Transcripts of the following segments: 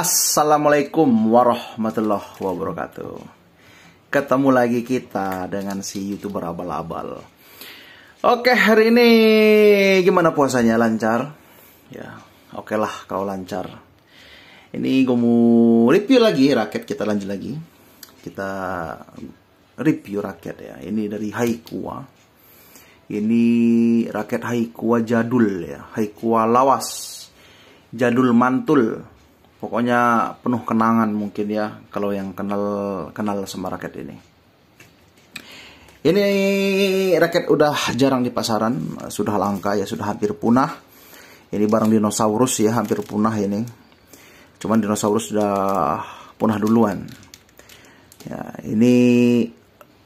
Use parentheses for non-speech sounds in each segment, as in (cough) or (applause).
Assalamualaikum warahmatullahi wabarakatuh Ketemu lagi kita dengan si youtuber abal-abal Oke hari ini gimana puasanya lancar? Ya oke lah kau lancar Ini gue mau review lagi raket kita lanjut lagi Kita review raket ya Ini dari Haikuwa Ini raket Haikuwa jadul ya Haikuwa lawas Jadul mantul pokoknya penuh kenangan mungkin ya kalau yang kenal kenal sama raket ini. Ini raket udah jarang di pasaran, sudah langka ya, sudah hampir punah. Ini barang dinosaurus ya, hampir punah ini. Cuman dinosaurus sudah punah duluan. Ya, ini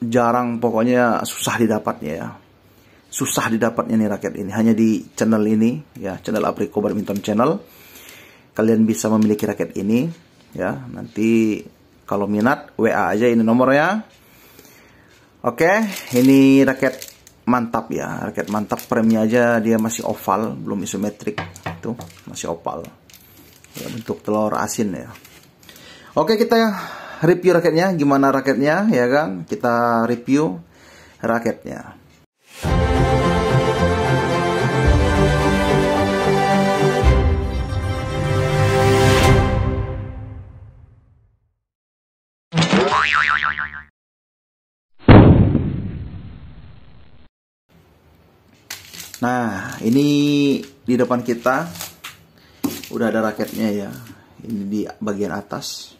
jarang pokoknya susah didapatnya ya. Susah didapatnya nih raket ini, hanya di channel ini ya, channel Apriko Badminton Channel kalian bisa memiliki raket ini ya nanti kalau minat WA aja ini nomornya oke ini raket mantap ya raket mantap premnya aja dia masih oval belum isometrik itu masih oval ya, bentuk telur asin ya oke kita review raketnya gimana raketnya ya kan kita review raketnya ini di depan kita udah ada raketnya ya. Ini di bagian atas.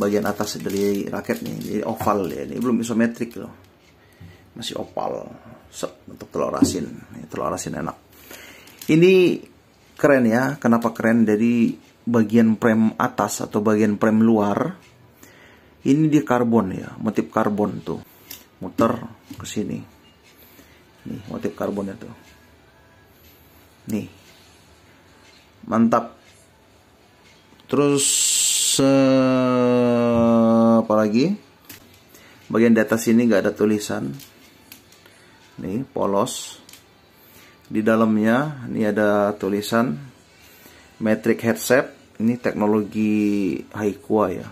Bagian atas dari raketnya, ini oval ya. Ini belum isometrik loh. Masih oval untuk telur asin. ini Telur asin enak. Ini keren ya. Kenapa keren? Dari bagian frame atas atau bagian frame luar ini di karbon ya, motif karbon tuh. Muter ke sini. Nih, motif karbonnya tuh nih mantap terus uh, apa lagi bagian di atas ini nggak ada tulisan nih polos di dalamnya ini ada tulisan metric headset ini teknologi Haikua ya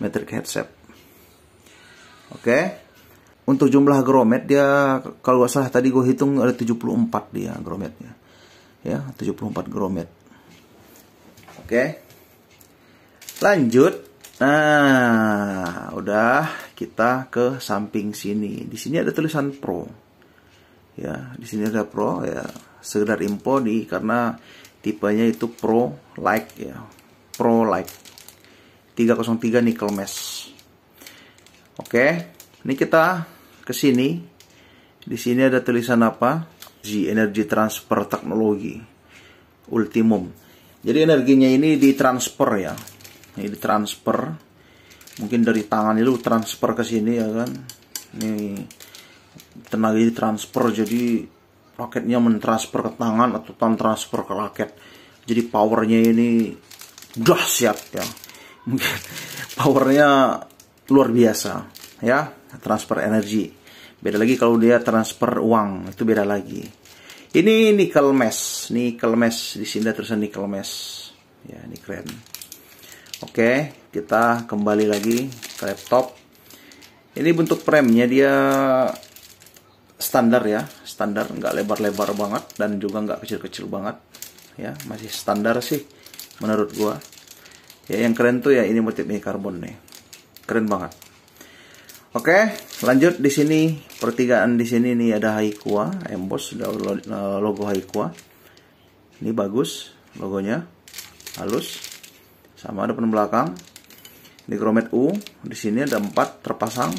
metric headset oke untuk jumlah gromet dia kalau gak salah tadi gue hitung ada 74 dia grometnya ya 74 gromit oke lanjut nah udah kita ke samping sini di sini ada tulisan pro ya di sini ada pro ya sekedar info di karena tipenya itu pro like ya pro like 303 nickel mesh oke ini kita ke sini di sini ada tulisan apa G, energi transfer teknologi ultimum. Jadi energinya ini ditransfer ya. Ini ditransfer. Mungkin dari tangan itu transfer ke sini ya kan. Ini tenaga ini transfer jadi raketnya mentransfer ke tangan atau tan transfer ke raket. Jadi powernya ini siap ya. (laughs) Mungkin powernya luar biasa ya transfer energi. Beda lagi kalau dia transfer uang, itu beda lagi. Ini nickel mesh, nickel mesh di sini terus nickel mesh. Ya, ini keren. Oke, kita kembali lagi ke laptop. Ini bentuk premnya dia standar ya, standar nggak lebar-lebar banget dan juga nggak kecil-kecil banget. Ya, masih standar sih menurut gua. Ya, yang keren tuh ya ini motifnya karbon nih. Keren banget. Oke, lanjut di sini pertigaan di sini nih ada Haikua, emboss logo Haikua. Ini bagus logonya, halus. Sama ada penuh belakang. ini kromet U, di sini ada 4 terpasang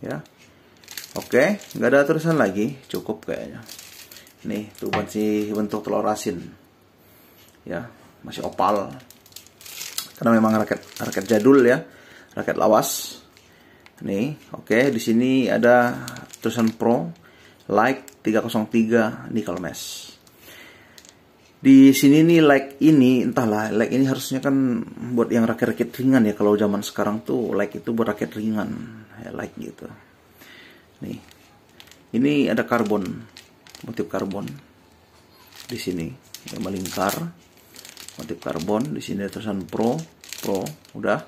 ya. Oke, nggak ada tulisan lagi, cukup kayaknya. Nih, tuh masih bentuk telur asin. Ya, masih opal. Karena memang raket raket jadul ya, raket lawas. Nih, oke, okay, di sini ada tulisan Pro like 303 Nickel Mesh. Di sini nih like ini entahlah, like ini harusnya kan buat yang rakit-rakit ringan ya kalau zaman sekarang tuh like itu buat rakit ringan, ya, like gitu. Nih. Ini ada karbon, motif karbon di sini yang melingkar motif karbon di sini ada tulisan pro pro udah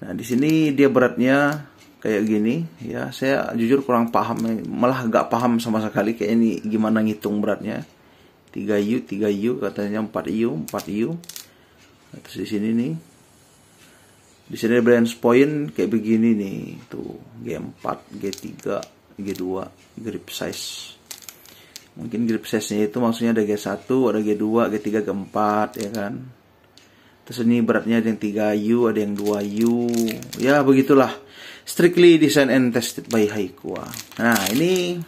Nah, di sini dia beratnya kayak gini ya. Saya jujur kurang paham, malah gak paham sama sekali kayak ini gimana ngitung beratnya. 3U, 3U katanya 4U, 4U. Terus di sini nih di sini balance point kayak begini nih tuh G4, G3, G2 grip size mungkin grip size nya itu maksudnya ada G1, ada G2, G3, G4 ya kan Terus ini beratnya ada yang 3U, ada yang 2U. Ya, begitulah. Strictly design and tested by Haikua. Nah, ini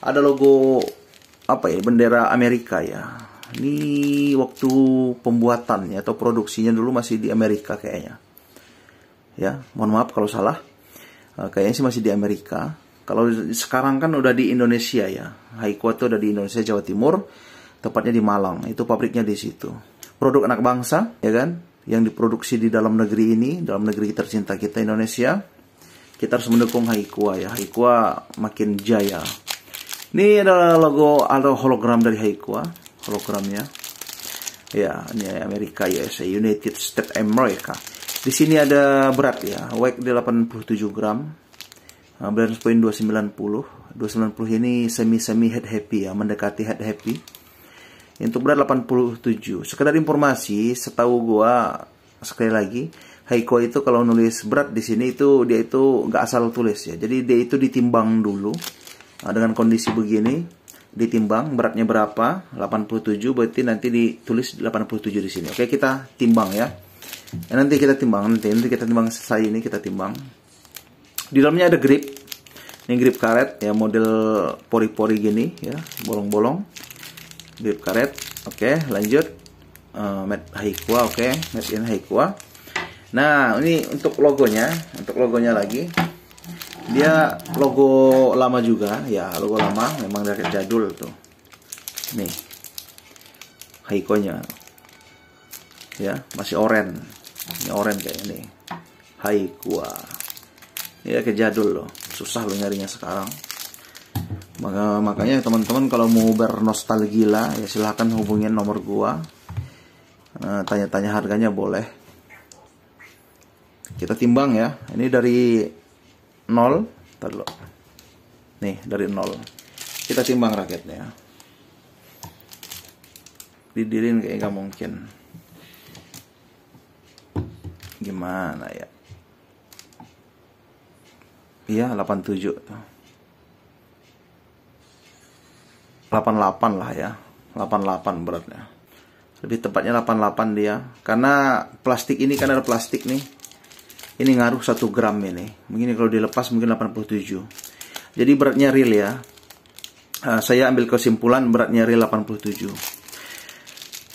ada logo apa ya? Bendera Amerika ya. Ini waktu pembuatannya atau produksinya dulu masih di Amerika kayaknya. Ya, mohon maaf kalau salah. Eh, kayaknya sih masih di Amerika. Kalau sekarang kan udah di Indonesia ya. Haikua itu udah di Indonesia Jawa Timur, tepatnya di Malang. Itu pabriknya di situ produk anak bangsa, ya kan? Yang diproduksi di dalam negeri ini, dalam negeri tercinta kita Indonesia. Kita harus mendukung Haikua ya. Haikua makin jaya. Ini adalah logo atau hologram dari Haikua, hologramnya. Ya, ini Amerika USA, United States America. Di sini ada berat ya, weight 87 gram. Ah, Balance point 290. 290 ini semi-semi head happy ya, mendekati head happy untuk berat 87 sekedar informasi setahu gua sekali lagi Haiko itu kalau nulis berat di sini itu dia itu nggak asal tulis ya jadi dia itu ditimbang dulu nah, dengan kondisi begini ditimbang beratnya berapa 87 berarti nanti ditulis 87 di sini oke kita timbang ya Ya, nanti kita timbang nanti nanti kita timbang selesai ini kita timbang di dalamnya ada grip ini grip karet ya model pori-pori gini ya bolong-bolong bib karet oke okay, lanjut uh, eh, made Haikua oke okay. made in Haikua nah ini untuk logonya untuk logonya lagi dia logo lama juga ya logo lama memang dari jadul tuh nih Haikonya ya masih oren ini oren iya, kayak ini Haikua ya kejadul loh susah lo nyarinya sekarang maka, makanya teman-teman kalau mau bernostalgia ya silahkan hubungin nomor gua. Eh, tanya-tanya harganya boleh. Kita timbang ya. Ini dari nol terlalu Nih, dari nol Kita timbang raketnya. Didirin kayak nggak mungkin. Gimana ya? Iya, 87 tuh. 88 lah ya 88 beratnya lebih tepatnya 88 dia karena plastik ini kan ada plastik nih ini ngaruh 1 gram ini mungkin kalau dilepas mungkin 87 jadi beratnya real ya ah, saya ambil kesimpulan beratnya real 87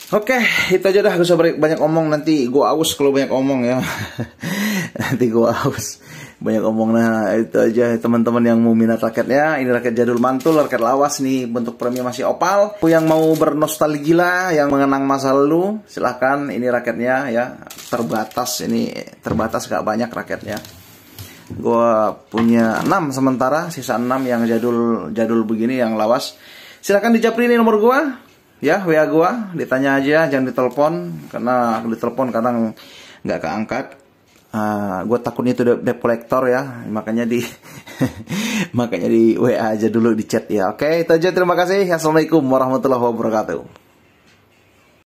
Oke, okay, itu aja dah. Gak usah banyak omong nanti gua aus kalau banyak omong ya. (laughs) nanti gua aus banyak omong nah itu aja teman-teman yang mau minat raketnya ini raket jadul mantul raket lawas nih bentuk premium masih opal yang mau bernostalgia yang mengenang masa lalu silahkan ini raketnya ya terbatas ini terbatas gak banyak raketnya gua punya 6 sementara sisa 6 yang jadul jadul begini yang lawas silahkan dijapri ini nomor gua ya WA gua ditanya aja jangan ditelepon karena ditelepon kadang nggak keangkat Uh, ah, gue takutnya itu debt collector ya makanya di (laughs) makanya di WA aja dulu di chat ya oke okay, itu aja terima kasih assalamualaikum warahmatullahi wabarakatuh